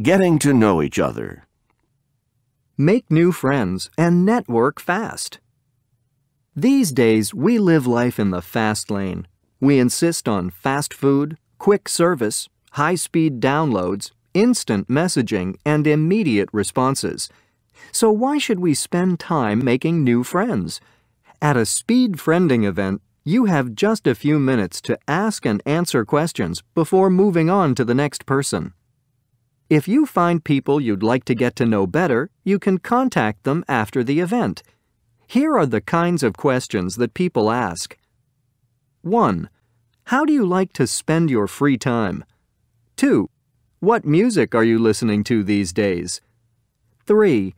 Getting to know each other. Make new friends and network fast. These days, we live life in the fast lane. We insist on fast food, quick service, high-speed downloads, instant messaging, and immediate responses. So why should we spend time making new friends? At a speed friending event, you have just a few minutes to ask and answer questions before moving on to the next person. If you find people you'd like to get to know better, you can contact them after the event. Here are the kinds of questions that people ask. 1. How do you like to spend your free time? 2. What music are you listening to these days? 3.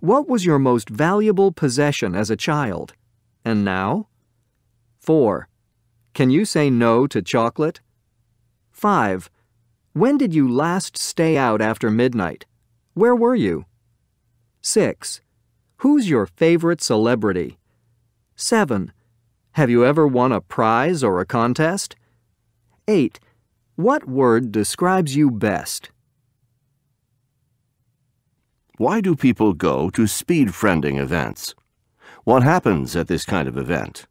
What was your most valuable possession as a child? And now? 4. Can you say no to chocolate? 5. When did you last stay out after midnight? Where were you? 6. Who's your favorite celebrity? 7. Have you ever won a prize or a contest? 8. What word describes you best? Why do people go to speed friending events? What happens at this kind of event?